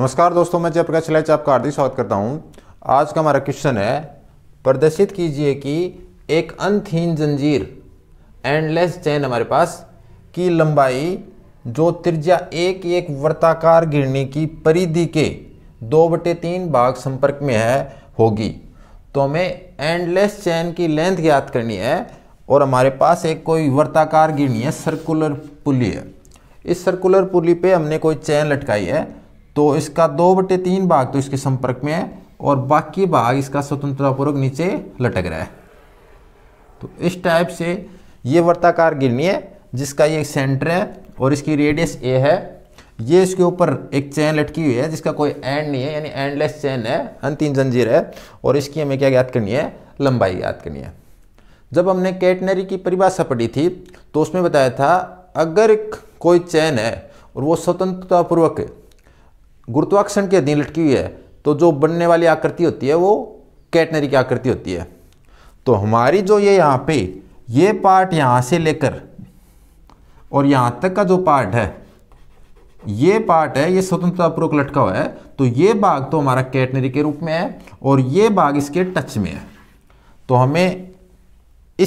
नमस्कार दोस्तों मैं जयप्रकाश लैच आपका हार्दिक स्वागत करता हूँ आज का हमारा क्वेश्चन है प्रदर्शित कीजिए कि एक अंतहीन जंजीर एंडलेस चैन हमारे पास की लंबाई जो त्रिज्या एक एक वर्ताकार गिरने की परिधि के दो बटे तीन भाग संपर्क में है होगी तो हमें एंडलेस चैन की लेंथ ज्ञात करनी है और हमारे पास एक कोई वर्ताकार गिरनी है सर्कुलर पुली है इस सर्कुलर पुली पे हमने कोई चैन लटकाई है तो इसका दो बटे तीन भाग तो इसके संपर्क में है और बाकी भाग इसका स्वतंत्रतापूर्वक नीचे लटक रहा है तो इस टाइप से ये वर्ताकार गिरनी है जिसका ये सेंटर है और इसकी रेडियस ए है ये इसके ऊपर एक चैन लटकी हुई है जिसका कोई एंड नहीं है यानी एंडलेस चैन है अंतिम जंजीर है और इसकी हमें क्या याद करनी है लंबाई याद करनी है जब हमने कैटनरी की परिभाषा पढ़ी थी तो उसमें बताया था अगर कोई चैन है और वो स्वतंत्रतापूर्वक गुरुत्वाकर्षण के अधीन लटकी हुई है तो जो बनने वाली आकृति होती है वो कैटनरी की आकृति होती है तो हमारी जो ये यहाँ पे ये पार्ट यहाँ से लेकर और यहाँ तक का जो पार्ट है ये पार्ट है ये स्वतंत्रता पूर्वक लटका हुआ है तो ये भाग तो हमारा कैटनरी के रूप में है और ये भाग इसके टच में है तो हमें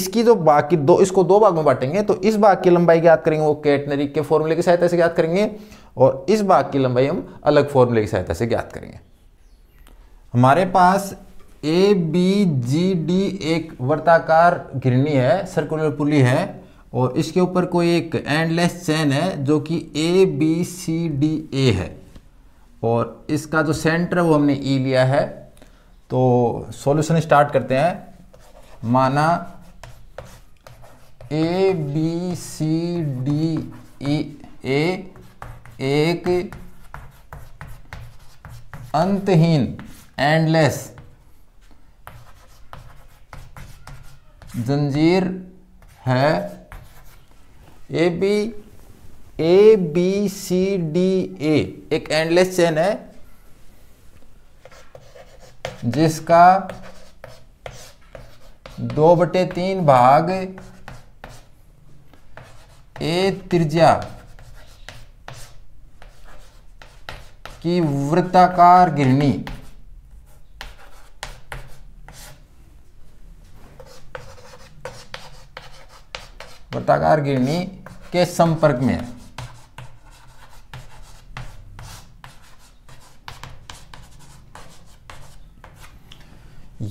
इसकी जो बाकी दो इसको दो भाग में बांटेंगे तो इस भाग की लंबाई याद करेंगे वो कैटनरी के फॉर्मूले की सहायता से याद करेंगे और इस भाग की लंबाई हम अलग फॉर्मूले की सहायता से ज्ञात करेंगे हमारे पास ए बी जी डी एक वर्ताकार घिरनी है सर्कुलर पुली है और इसके ऊपर कोई एक एंडलेस चैन है जो कि ए बी सी डी ए है और इसका जो सेंटर है वो हमने ई e लिया है तो सॉल्यूशन स्टार्ट करते हैं माना ए बी सी डी ई ए एक अंतहीन एंडलेस जंजीर है A B A B C D A एक एंडलेस चेन है जिसका दो बटे तीन भाग ए त्रिज्या कि वृत्ताकार गिरनी वृत्ताकार गिरनी के संपर्क में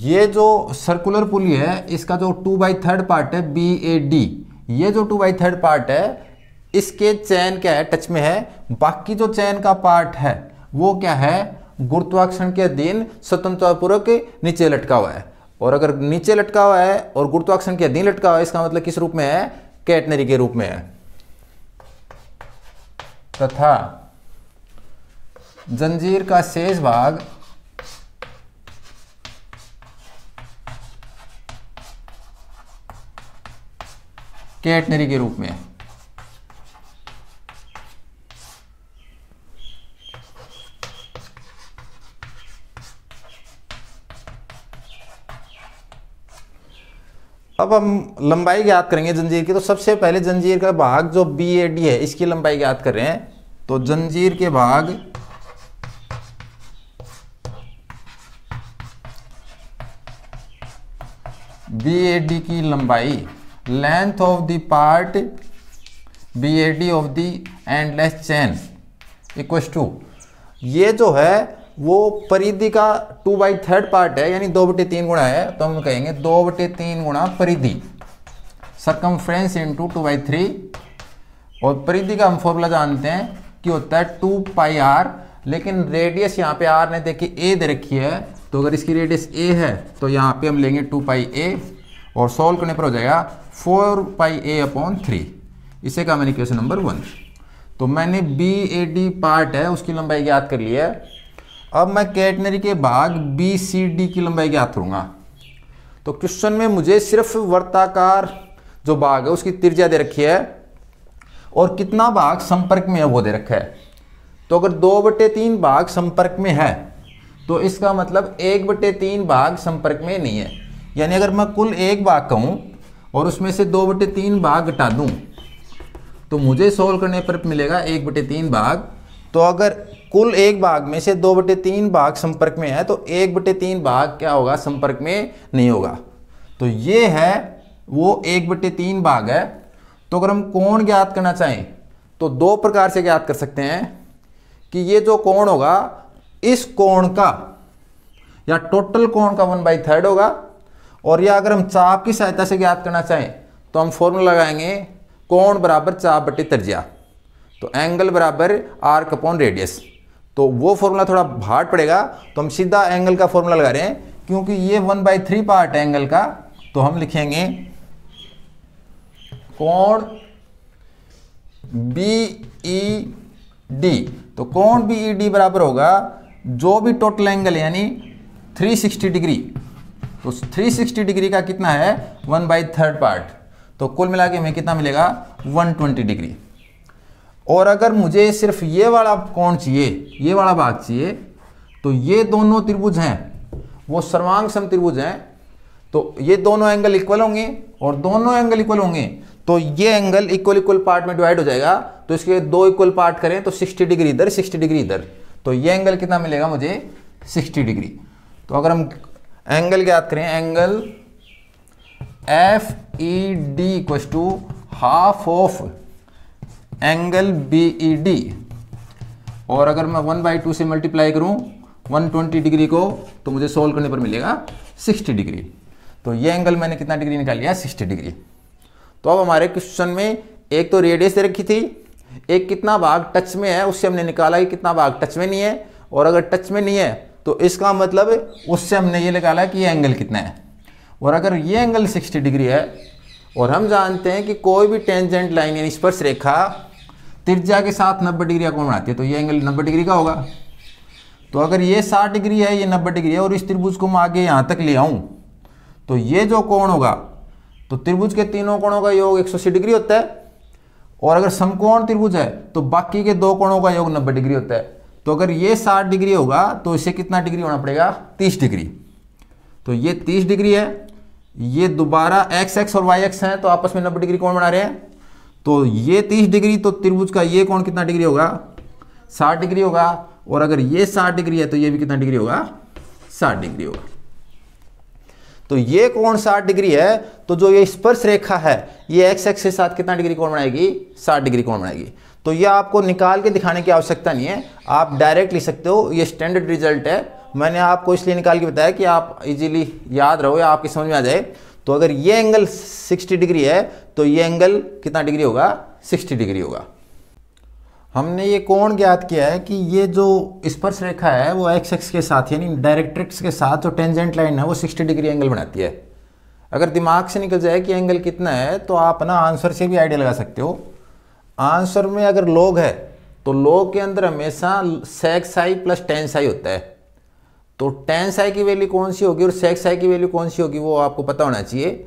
ये जो सर्कुलर पुली है इसका जो टू बाई थर्ड पार्ट है बी ए डी ये जो टू बाई थर्ड पार्ट है इसके चैन क्या है टच में है बाकी जो चैन का पार्ट है वो क्या है गुरुत्वाकर्षण के अधीन स्वतंत्रता पूर्वक नीचे लटका हुआ है और अगर नीचे लटका हुआ है और गुरुत्वाकर्षण के अधीन लटका हुआ है इसका मतलब किस रूप में है कैटनरी के रूप में है तथा जंजीर का शेष भाग कैटनरी के रूप में है अब हम लंबाई ज्ञात करेंगे जंजीर की तो सबसे पहले जंजीर का भाग जो बी ए डी है इसकी लंबाई ज्ञात कर रहे हैं तो जंजीर के भाग बी ए डी की लंबाई length of the part B A D of the endless chain equal to ये जो है वो परिधि का टू बाई थर्ड पार्ट है यानी दो बटे तीन गुणा है तो हम कहेंगे दो बटे तीन गुणा परिधि circumference into two by three और परिधि का हम फॉर्मूला जानते हैं कि होता है टू पाई आर लेकिन रेडियस यहाँ पे आर ने देखिए ए दे रखी है तो अगर इसकी रेडियस ए है तो यहाँ पे हम लेंगे टू पाई ए और सॉल्व करने पर हो जाएगा four pi A upon three इसे का मैंने क्वेश्चन नंबर वन तो मैंने बी ए डी पार्ट है उसकी लंबाई याद कर ली है अब मैं कैटनरी के भाग बी सी डी की लंबाई ज्ञात करूँगा तो क्वेश्चन में मुझे सिर्फ वर्ताकार जो भाग है उसकी त्रिज्या दे रखी है और कितना भाग संपर्क में है वो दे रखा है तो अगर दो बटे तीन भाग संपर्क में है तो इसका मतलब एक बटे तीन भाग संपर्क में नहीं है यानी अगर मैं कुल एक भाग कहूँ और उसमें से दो बटे तीन भाग घटा दूँ तो मुझे सोल्व करने पर मिलेगा एक बटे तीन भाग तो अगर कुल एक भाग में से दो बटे तीन भाग संपर्क में है तो एक बटे तीन भाग क्या होगा संपर्क में नहीं होगा तो ये है वो एक बटे तीन भाग है तो अगर हम कोण ज्ञात करना चाहें तो दो प्रकार से ज्ञात कर सकते हैं कि ये जो कोण होगा इस कोण का या टोटल कोण का वन बाई थर्ड होगा और या अगर हम चाप की सहायता से ज्ञात करना चाहें तो हम फॉर्मूला लगाएंगे कोण बराबर चाप बटे तर्जिया तो एंगल बराबर आर्क अपॉन रेडियस तो वो फॉर्मूला थोड़ा हार्ड पड़ेगा तो हम सीधा एंगल का फॉर्मूला लगा रहे हैं क्योंकि ये one by three part angle का तो हम लिखेंगे कोण बी ई डी तो कोण बी ई डी बराबर होगा जो भी टोटल एंगल यानी 360 डिग्री तो 360 डिग्री का कितना है वन बाई थर्ड पार्ट तो कुल मिला के हमें कितना मिलेगा 120 डिग्री और अगर मुझे सिर्फ ये वाला कौन चाहिए ये वाला भाग चाहिए तो ये दोनों त्रिभुज हैं वो सर्वांग सम त्रिभुज हैं तो ये दोनों एंगल इक्वल होंगे और दोनों एंगल इक्वल होंगे तो ये एंगल इक्वल इक्वल पार्ट में डिवाइड हो जाएगा तो इसके दो इक्वल पार्ट करें तो 60 डिग्री इधर 60 डिग्री इधर तो ये एंगल कितना मिलेगा मुझे 60 डिग्री तो अगर हम एंगल याद करें angle F E D equal to half of angle B E D और अगर मैं वन बाई टू से मल्टीप्लाई करूं 120 डिग्री को तो मुझे सोल्व करने पर मिलेगा 60 डिग्री तो ये एंगल मैंने कितना डिग्री निकाल लिया 60 डिग्री तो अब हमारे क्वेश्चन में एक तो रेडियस रखी थी एक कितना भाग टच में है उससे हमने निकाला कि कितना भाग टच में नहीं है और अगर टच में नहीं है तो इसका मतलब उससे हमने ये निकाला कि ये एंगल कितना है और अगर ये एंगल 60 डिग्री है और हम जानते हैं कि कोई भी टेंजेंट लाइन यानी स्पर्श रेखा त्रिज्या के साथ नब्बे डिग्री का कोण बनाती है तो ये एंगल नब्बे डिग्री का होगा तो अगर ये साठ डिग्री है ये नब्बे डिग्री है और इस त्रिभुज को मैं आगे यहाँ तक ले आऊँ तो ये जो कोण होगा तो त्रिभुज के तीनों कोणों का योग एक सौ अस्सी डिग्री होता है और अगर समकोण त्रिभुज है तो बाकी के दो कोणों का योग नब्बे डिग्री होता है तो अगर ये साठ डिग्री होगा तो इसे कितना डिग्री होना पड़ेगा तीस डिग्री तो ये तीस डिग्री है ये दोबारा एक्स एक्स और वाई एक्स हैं तो आपस में नब्बे डिग्री कोण बना रहे हैं तो ये तीस डिग्री तो त्रिभुज का ये कौन कितना डिग्री होगा साठ डिग्री होगा और अगर ये साठ डिग्री है तो ये भी कितना डिग्री होगा साठ डिग्री होगा तो ये कौन 60 डिग्री है तो जो ये स्पर्श रेखा है ये एक्स एक्स के साथ कितना डिग्री कौन बनाएगी साठ डिग्री कौन बनाएगी तो ये आपको निकाल के दिखाने की आवश्यकता नहीं है आप डायरेक्ट लिख सकते हो ये स्टैंडर्ड रिजल्ट है मैंने आपको इसलिए निकाल के बताया कि आप इजीली याद रहो या आपकी समझ में आ जाए तो अगर ये एंगल 60 डिग्री है तो ये एंगल कितना डिग्री होगा 60 डिग्री होगा हमने ये कोण ज्ञात किया है कि ये जो स्पर्श रेखा है वो एक्स एक्स के साथ यानी डायरेक्ट्रिक्स के साथ जो टेंजेंट लाइन है वो 60 डिग्री एंगल बनाती है अगर दिमाग से निकल जाए कि एंगल कितना है तो आप ना आंसर से भी आइडिया लगा सकते हो आंसर में अगर लोग है तो लोग के अंदर हमेशा sec I plus tan I होता है तो टेन साई की वैल्यू कौन सी होगी और सेक्स आई की वैल्यू कौन सी होगी वो आपको पता होना चाहिए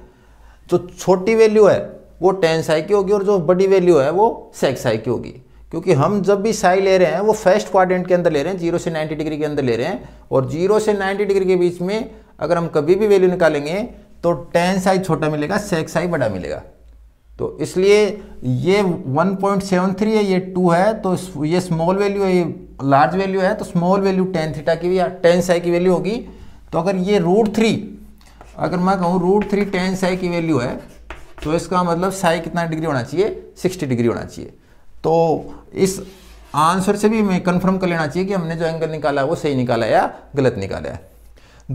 जो छोटी वैल्यू है वो टेन साई की होगी और जो बड़ी वैल्यू है वो सेक्स साई की होगी क्योंकि हम जब भी साई ले रहे हैं वो फर्स्ट क्वाड्रेंट के अंदर ले रहे हैं जीरो से नाइन्टी डिग्री के अंदर ले रहे हैं और जीरो से नाइन्टी डिग्री के बीच में अगर हम कभी भी वैल्यू निकालेंगे तो टेन साई छोटा मिलेगा सेक्स साई बड़ा मिलेगा तो इसलिए ये 1.73 है ये 2 है तो ये स्मॉल वैल्यू है ये लार्ज वैल्यू है तो स्मॉल वैल्यू टेन थीटा की भी या टेन साई की वैल्यू होगी तो अगर ये रूट थ्री अगर मैं कहूँ रूट थ्री टेन साई की वैल्यू है तो इसका मतलब साई कितना डिग्री होना चाहिए सिक्सटी डिग्री होना चाहिए तो इस आंसर से भी मैं कन्फर्म कर लेना चाहिए कि हमने जो एंगल निकाला है वो सही निकाला है या गलत निकाला है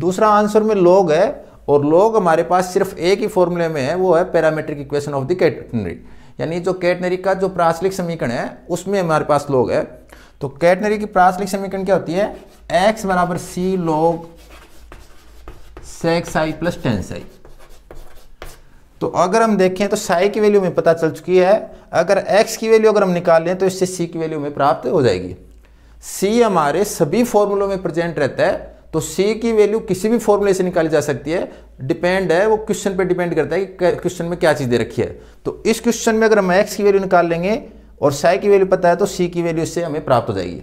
दूसरा आंसर में लॉग है और लोग हमारे पास सिर्फ एक ही फॉर्मूले में है वो है parametric equation of the catenary यानी जो कैटनरी का जो प्रासलिक समीकरण है उसमें हमारे पास लोग है तो कैटनरी की प्रासलिक समीकरण क्या होती है एक्स बराबर C log sec I plus tan psi तो अगर हम देखें तो साई की वैल्यू में पता चल चुकी है अगर एक्स की वैल्यू अगर हम निकाल लें तो इससे सी की वैल्यू में प्राप्त हो जाएगी सी हमारे सभी फॉर्मूलों में प्रेजेंट रहता है तो सी की वैल्यू किसी भी फॉर्मूले से निकाली जा सकती है डिपेंड है वो क्वेश्चन पे डिपेंड करता है कि क्वेश्चन में क्या चीज़ दे रखी है तो इस क्वेश्चन में अगर हम एक्स की वैल्यू निकाल लेंगे और साई की वैल्यू पता है तो सी की वैल्यू इससे हमें प्राप्त हो जाएगी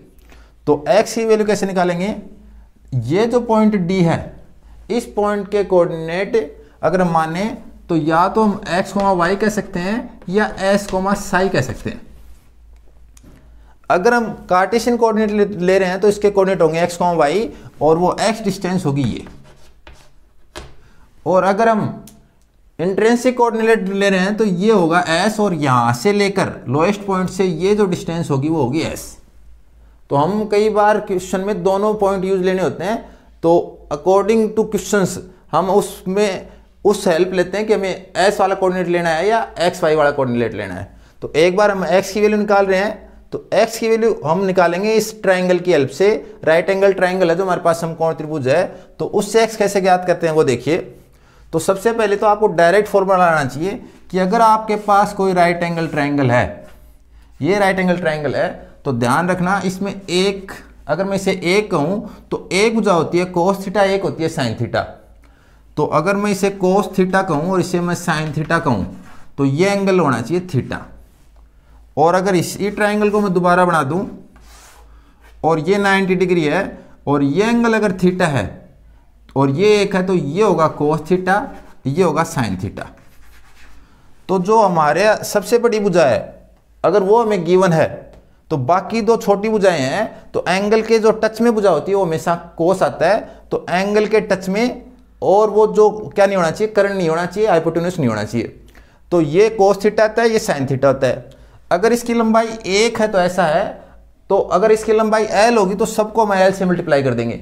तो एक्स की वैल्यू कैसे निकालेंगे ये जो पॉइंट डी है इस पॉइंट के कोऑर्डिनेट अगर हम माने तो या तो हम एक्स कोमा वाई कह सकते हैं या एस कोमा साई कह सकते हैं अगर हम कार्टेशियन कोऑर्डिनेट ले, रहे हैं तो इसके कोऑर्डिनेट होंगे एक्स कॉम वाई और वो एक्स डिस्टेंस होगी ये और अगर हम इंट्रेंसिक कोऑर्डिनेट ले रहे हैं तो ये होगा एस और यहां से लेकर लोएस्ट पॉइंट से ये जो डिस्टेंस होगी वो होगी एस तो हम कई बार क्वेश्चन में दोनों पॉइंट यूज लेने होते हैं तो अकॉर्डिंग टू क्वेश्चन हम उसमें उस हेल्प लेते हैं कि हमें एस वाला कोऑर्डिनेट लेना है या एक्स वाई वाला कोऑर्डिनेट लेना है तो एक बार हम एक्स की वैल्यू निकाल रहे हैं तो x की वैल्यू हम निकालेंगे इस ट्राइंगल की हेल्प से राइट एंगल ट्राइंगल है जो हमारे पास समकोण त्रिभुज है तो उससे x कैसे ज्ञात करते हैं वो देखिए तो सबसे पहले तो आपको डायरेक्ट फॉर्मूला लाना चाहिए कि अगर आपके पास कोई राइट एंगल ट्राइंगल है ये राइट एंगल ट्राइंगल है तो ध्यान रखना इसमें एक अगर मैं इसे एक कहूँ तो एक बुझा होती है कोस थीटा एक होती है साइन थीटा तो अगर मैं इसे कोस थीटा कहूँ और इसे मैं साइन थीटा कहूँ तो ये एंगल होना चाहिए थीटा और अगर इसी ट्राइंगल को मैं दोबारा बना दूं और ये 90 डिग्री है और ये एंगल अगर थीटा है और ये एक है तो ये होगा कोस थीटा ये होगा साइन थीटा तो जो हमारे सबसे बड़ी बुझा है अगर वो हमें गिवन है तो बाकी दो छोटी बुझाएं हैं तो एंगल के जो टच में बुझा होती है वो हमेशा कोस आता है तो एंगल के टच में और वो जो क्या नहीं होना चाहिए करंट नहीं होना चाहिए हाइपोटेन्यूस नहीं होना चाहिए तो ये कोस थीटा होता है ये साइन थीटा होता है अगर इसकी लंबाई एक है तो ऐसा है तो अगर इसकी लंबाई एल होगी तो सबको हम एल से मल्टीप्लाई कर देंगे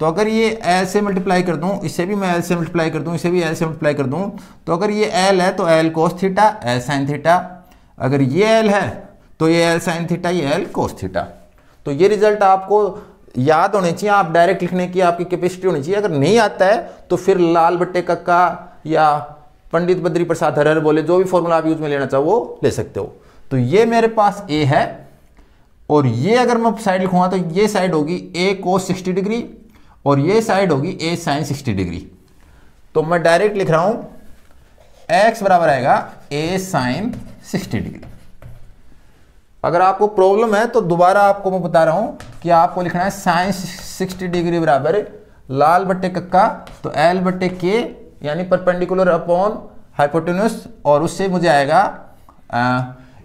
तो अगर ये एल से मल्टीप्लाई कर दूं इसे भी मैं एल से मल्टीप्लाई कर दूं इसे भी एल से मल्टीप्लाई कर दूं तो अगर ये एल है तो L cos theta L sine theta अगर ये एल है तो ये एल साइन थीटा ये एल कोस थीटा तो ये रिजल्ट आपको याद होने चाहिए आप डायरेक्ट लिखने की आपकी कैपेसिटी होनी चाहिए अगर नहीं आता है तो फिर लाल बट्टे कक्का या पंडित बद्री प्रसाद हरहर बोले जो भी फॉर्मूला आप यूज में लेना चाहो वो ले सकते हो तो ये मेरे पास ए है और ये अगर मैं साइड लिखूंगा तो ये साइड होगी ए को सिक्सटी डिग्री और ये साइड होगी ए साइन सिक्सटी डिग्री तो मैं डायरेक्ट लिख रहा हूं एक्स बराबर आएगा ए साइन सिक्सटी डिग्री अगर आपको प्रॉब्लम है तो दोबारा आपको मैं बता रहा हूं कि आपको लिखना है साइन सिक्सटी डिग्री बराबर लाल बट्टे कक्का तो एल बट्टे के यानी परपेंडिकुलर अपॉन हाइपोटिनस और उससे मुझे आएगा आ,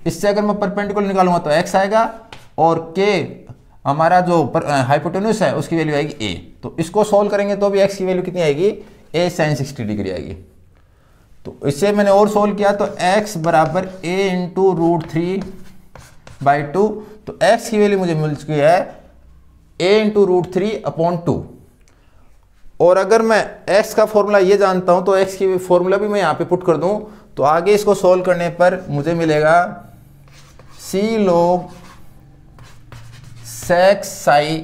इससे अगर मैं परपेंडिकुलर निकालूंगा तो एक्स आएगा और के हमारा जो हाइपोटेन्यूस है उसकी वैल्यू आएगी ए तो इसको सॉल्व करेंगे तो भी एक्स की वैल्यू कितनी आएगी ए साइन सिक्सटी डिग्री आएगी तो इससे मैंने और सोल्व किया तो एक्स बराबर A into root three by two तो एक्स की वैल्यू मुझे मिल चुकी है A into root three upon two और अगर मैं एक्स का फॉर्मूला ये जानता हूँ तो एक्स की फॉर्मूला भी मैं यहाँ पे पुट कर दूँ तो आगे इसको सोल्व करने पर मुझे मिलेगा C log sec psi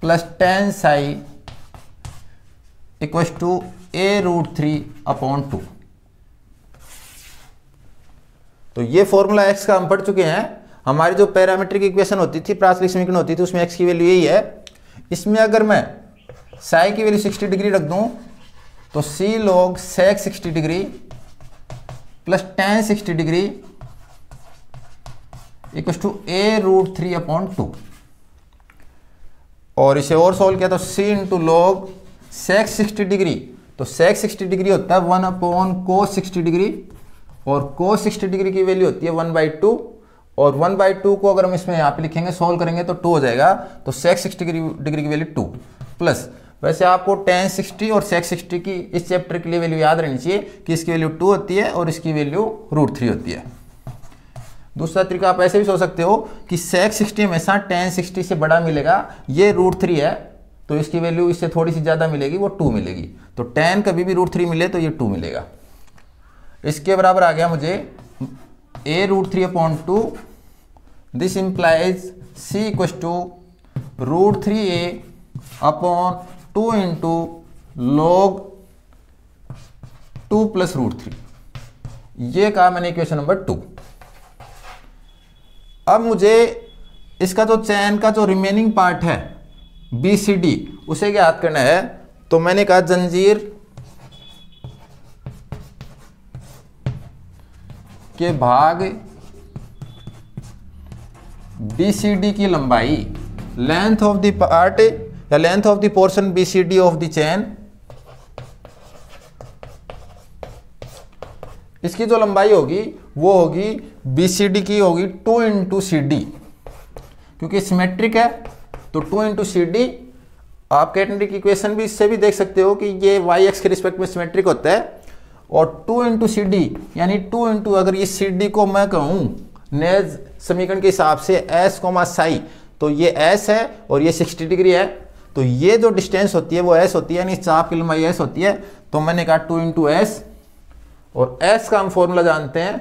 plus tan psi equal to A root three upon two तो ये फॉर्मूला एक्स का हम पढ़ चुके हैं हमारी जो पैरामीट्रिक इक्वेशन होती थी प्राथमिक समीकरण होती थी उसमें एक्स की वैल्यू यही है इसमें अगर मैं साई की वैल्यू 60 डिग्री रख दूं तो C log sec 60 degree plus tan 60 degree equal to A root three upon two और इसे और सॉल्व किया तो C into log sec sixty degree तो सेक्स सिक्सटी डिग्री होता है one upon cos sixty degree और को सिक्सटी डिग्री की वैल्यू होती है वन बाई टू और वन बाई टू को अगर हम इसमें यहाँ पे लिखेंगे सॉल्व करेंगे तो टू हो जाएगा तो सेक्स सिक्सटी डिग्री की वैल्यू टू प्लस वैसे आपको टेन सिक्सटी और सेक्स सिक्सटी की इस चैप्टर के लिए वैल्यू याद रहनी चाहिए कि इसकी वैल्यू टू होती है और इसकी वैल्यू रूट थ्री होती है दूसरा तरीका आप ऐसे भी सोच सकते हो कि सेक्स सिक्सटी हमेशा टेन सिक्सटी से बड़ा मिलेगा ये रूट थ्री है तो इसकी वैल्यू इससे थोड़ी सी ज़्यादा मिलेगी वो टू मिलेगी तो टेन कभी भी रूट थ्री मिले तो ये टू मिलेगा इसके बराबर आ गया मुझे A root three upon two this implies C equals to root three A upon two into log two plus root three ये कहा मैंने इक्वेशन नंबर टू अब मुझे इसका जो चैन का जो रिमेनिंग पार्ट है बी सी डी उसे क्या करना है तो मैंने कहा जंजीर के भाग बी सी डी की लंबाई लेंथ ऑफ द पार्ट या length of the portion B C D of the chain इसकी जो लंबाई होगी वो होगी बी सी डी की होगी टू इंटू सी डी क्योंकि सिमेट्रिक है तो टू इंटू सी डी आप कैटनेटिक इक्वेशन भी इससे भी देख सकते हो कि ये वाई एक्स के रिस्पेक्ट में सिमेट्रिक होता है और टू इंटू सी डी यानी टू इंटू अगर इस सी डी को मैं कहूँ ने समीकरण के हिसाब से एस कोमा साई तो ये एस है और ये सिक्सटी डिग्री है तो ये जो डिस्टेंस होती है वो एस होती है यानी चाप की लंबाई एस होती है तो मैंने कहा टू इंटू एस और एस का हम फॉर्मूला जानते हैं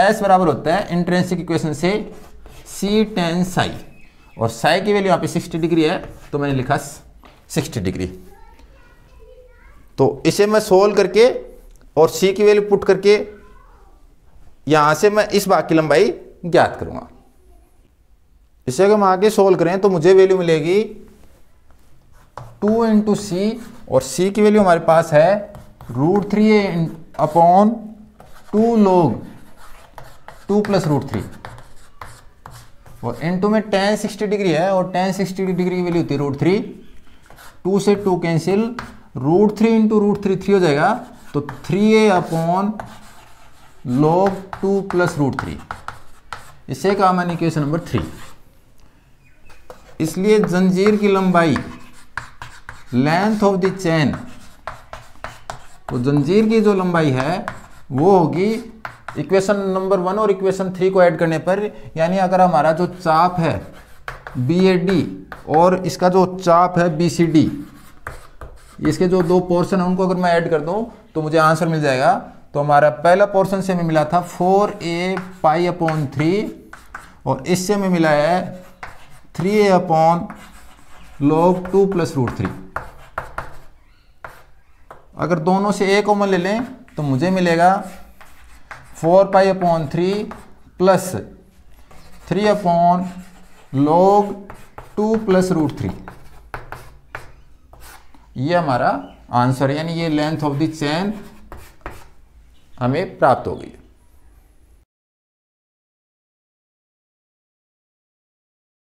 एस बराबर होता है इंट्रेंसिक इक्वेशन से सी टेन साई और साई की वैल्यू यहाँ पे 60 डिग्री है तो मैंने लिखा 60 डिग्री तो इसे मैं सोल्व करके और सी की वैल्यू पुट करके यहाँ से मैं इस भाग की लंबाई ज्ञात करूँगा इसे अगर हम आगे सोल्व करें तो मुझे वैल्यू मिलेगी टू इंटू सी और सी की वैल्यू हमारे पास है root three upon two log two plus root three और इन टू में टेन सिक्सटी डिग्री है और टेन सिक्सटी डिग्री की वैल्यू होती है रूट थ्री टू से two cancel root three into root three three हो जाएगा तो three A upon log two plus root three इसे कहा मैंने क्वेश्चन नंबर थ्री इसलिए जंजीर की लंबाई लेंथ ऑफ द चैन तो जंजीर की जो लंबाई है वो होगी इक्वेशन नंबर वन और इक्वेशन थ्री को ऐड करने पर यानी अगर हमारा जो चाप है बी ए डी और इसका जो चाप है बी सी डी इसके जो दो पोर्शन है उनको अगर मैं ऐड कर दूं तो मुझे आंसर मिल जाएगा तो हमारा पहला पोर्शन से हमें मिला था four A pi upon three और इससे हमें मिला है three A upon log two plus root three अगर दोनों से एक कॉमन ले लें तो मुझे मिलेगा four pi upon three plus three upon log two plus root three ये हमारा आंसर यानी ये लेंथ ऑफ द चेन हमें प्राप्त हो गई